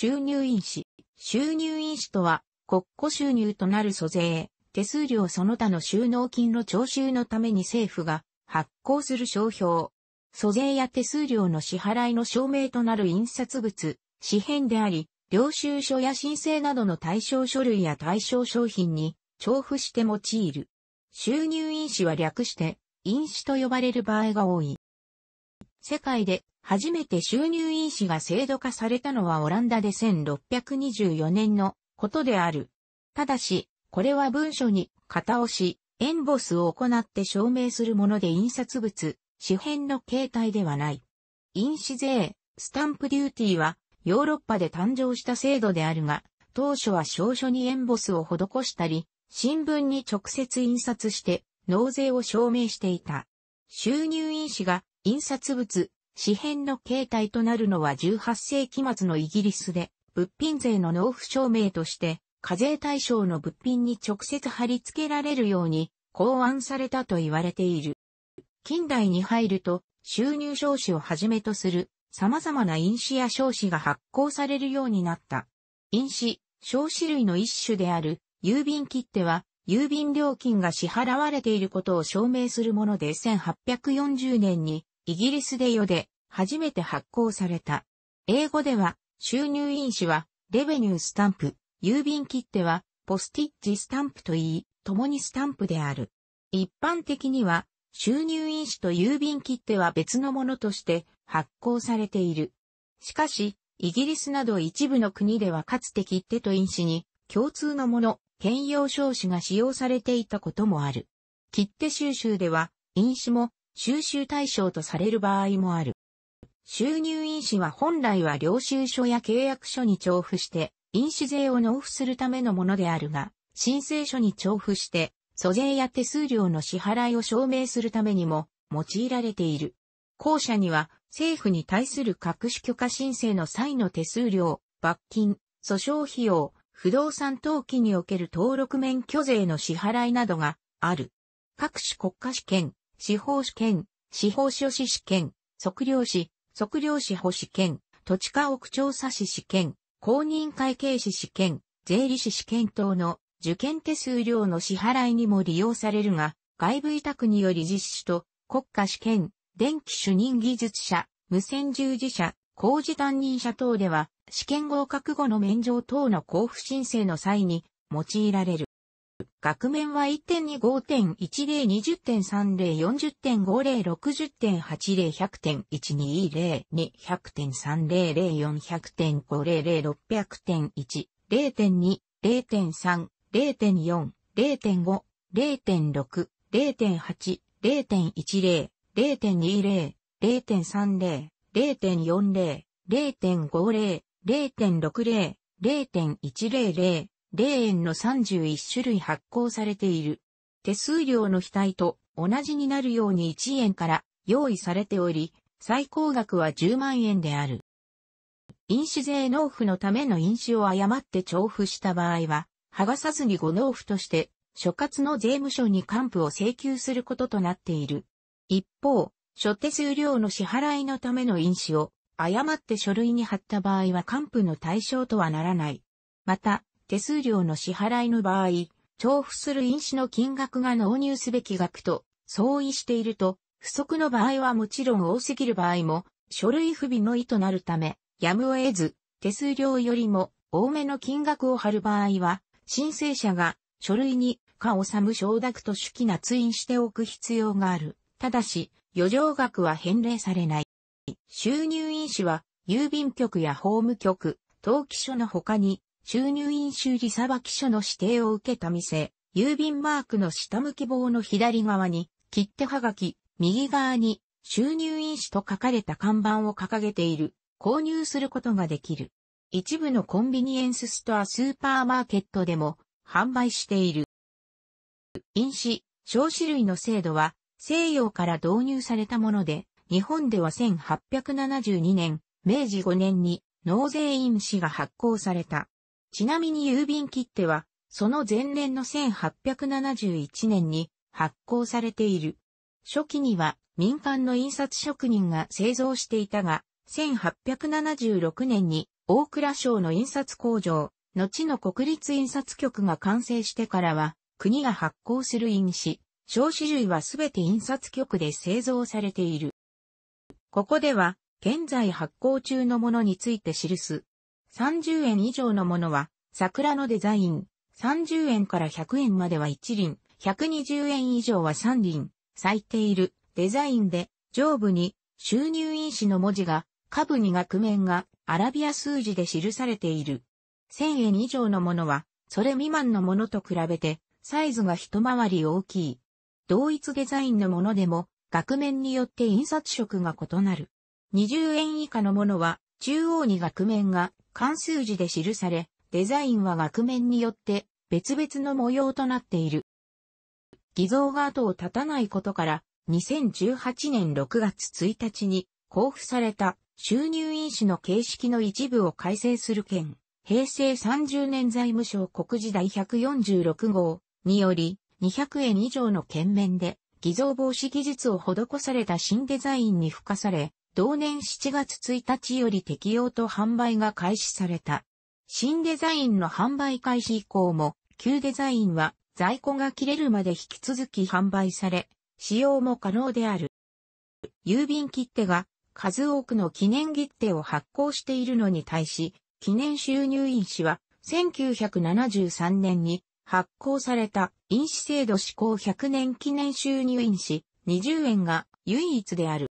収入印紙。収入印紙とは、国庫収入となる租税、手数料その他の収納金の徴収のために政府が発行する商標。租税や手数料の支払いの証明となる印刷物、紙幣であり、領収書や申請などの対象書類や対象商品に重複して用いる。収入印紙は略して、印紙と呼ばれる場合が多い。世界で初めて収入因子が制度化されたのはオランダで1624年のことである。ただし、これは文書に型押し、エンボスを行って証明するもので印刷物、紙片の形態ではない。印紙税、スタンプデューティーはヨーロッパで誕生した制度であるが、当初は証書にエンボスを施したり、新聞に直接印刷して納税を証明していた。収入因子が印刷物、紙幣の形態となるのは18世紀末のイギリスで、物品税の納付証明として、課税対象の物品に直接貼り付けられるように考案されたと言われている。近代に入ると、収入証紙をはじめとする様々な印紙や証紙が発行されるようになった。印紙、証紙類の一種である郵便切手は、郵便料金が支払われていることを証明するもので1840年にイギリスで世で初めて発行された。英語では、収入印紙は、レベニュースタンプ、郵便切手は、ポスティッジスタンプと言い、共にスタンプである。一般的には、収入印紙と郵便切手は別のものとして発行されている。しかし、イギリスなど一部の国ではかつて切手と印紙に共通のもの、兼用証紙が使用されていたこともある。切手収集では、印紙も収集対象とされる場合もある。収入印紙は本来は領収書や契約書に調布して、印紙税を納付するためのものであるが、申請書に調布して、租税や手数料の支払いを証明するためにも用いられている。後者には政府に対する各種許可申請の際の手数料、罰金、訴訟費用、不動産登記における登録免許税の支払いなどがある。各種国家試験、司法試験、司法書士試験、測量士、測量士保試験、土地家屋調査士試験、公認会計士試験、税理士試験等の受験手数料の支払いにも利用されるが、外部委託により実施と国家試験、電気主任技術者、無線従事者、工事担任者等では、試験合格後の免状等の交付申請の際に用いられる。額面は 1.2,5.102,0,1.50,60.80,100.120,0,0,1.1.5,0,600.1,0.2,0,0,0,0,0,0,0,0,0,0,0,0,0,0,0,0,0,0,0,0,0,0,0,0,0,0,0,0,0,0,0,0,0,0,0,0,0,0,0,0,0,0,0,0,0,0,0,0,0,0,0,0,0,0,0,0,0,0,0,0,0,0,0,0,0,0,0,0,0,0,0,0,0,0,0,0,0,0,0,0,0,0,0,0,0,0,0,0,0,0,0,0,0,0,0,0,0,0,0,0,0,0,0,0,0,0,0,0,0,0,0,0,0,0,0,0,0,0,0,0,0,0,0,0,0,0,0,0,0,0,0,0,0,0,0,0,0,0,0,0,0,0,0,0,0,0,0,0,0,0,0,0,0,0,0,0,0,0,0,0,0,0,0,0,0,0,0,0,0, 0円の31種類発行されている。手数料の額と同じになるように1円から用意されており、最高額は10万円である。飲酒税納付のための飲酒を誤って調布した場合は、剥がさずに誤納付として、所轄の税務署に還付を請求することとなっている。一方、諸手数料の支払いのための飲酒を誤って書類に貼った場合は還付の対象とはならない。また、手数料の支払いの場合、重複する印紙の金額が納入すべき額と相違していると、不足の場合はもちろん多すぎる場合も、書類不備の意となるため、やむを得ず、手数料よりも多めの金額を貼る場合は、申請者が書類に、かおさむ承諾と手記なツイしておく必要がある。ただし、余剰額は返礼されない。収入印紙は、郵便局や法務局、登記書の他に、収入印修理裁き書の指定を受けた店、郵便マークの下向き棒の左側に、切手はがき、右側に、収入印紙と書かれた看板を掲げている、購入することができる。一部のコンビニエンスストアスーパーマーケットでも販売している。印紙、小紙類の制度は西洋から導入されたもので、日本では1872年、明治5年に納税印紙が発行された。ちなみに郵便切手は、その前年の1871年に発行されている。初期には民間の印刷職人が製造していたが、1876年に大蔵省の印刷工場、後の国立印刷局が完成してからは、国が発行する印紙、小紙類はすべて印刷局で製造されている。ここでは、現在発行中のものについて記す30円以上のものは、桜のデザイン、30円から100円までは1輪、120円以上は3輪、咲いている、デザインで、上部に、収入印紙の文字が、下部に額面が、アラビア数字で記されている。1000円以上のものは、それ未満のものと比べて、サイズが一回り大きい。同一デザインのものでも、額面によって印刷色が異なる。20円以下のものは、中央に額面が関数字で記され、デザインは額面によって別々の模様となっている。偽造が後を絶たないことから、2018年6月1日に交付された収入印紙の形式の一部を改正する件、平成30年財務省国時第146号により、200円以上の券面で偽造防止技術を施された新デザインに付加され、同年7月1日より適用と販売が開始された。新デザインの販売開始以降も、旧デザインは在庫が切れるまで引き続き販売され、使用も可能である。郵便切手が数多くの記念切手を発行しているのに対し、記念収入印紙は1973年に発行された印紙制度施行100年記念収入印紙20円が唯一である。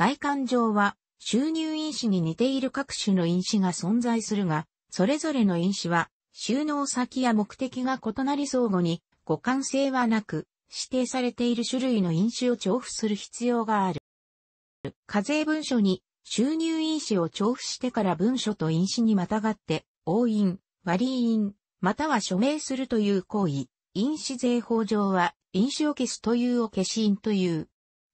外観上は収入因子に似ている各種の因子が存在するが、それぞれの因子は収納先や目的が異なり相互に互換性はなく、指定されている種類の因子を重複する必要がある。課税文書に収入因子を重複してから文書と因子にまたがって、押印、割印、または署名するという行為、因子税法上は、因子を消すというを消し印という。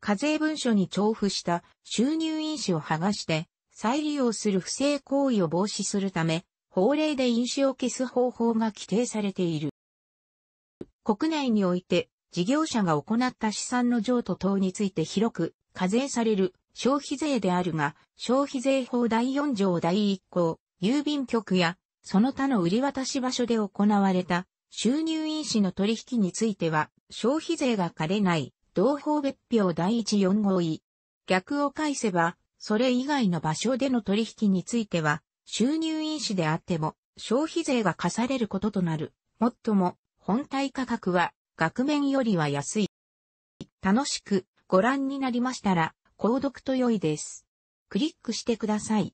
課税文書に重複した収入印紙を剥がして再利用する不正行為を防止するため、法令で印紙を消す方法が規定されている。国内において事業者が行った資産の譲渡等について広く課税される消費税であるが、消費税法第4条第1項、郵便局やその他の売り渡し場所で行われた収入印紙の取引については消費税が課れない同法別表第14号位。逆を返せば、それ以外の場所での取引については、収入因子であっても、消費税が課されることとなる。もっとも、本体価格は、額面よりは安い。楽しくご覧になりましたら、購読と良いです。クリックしてください。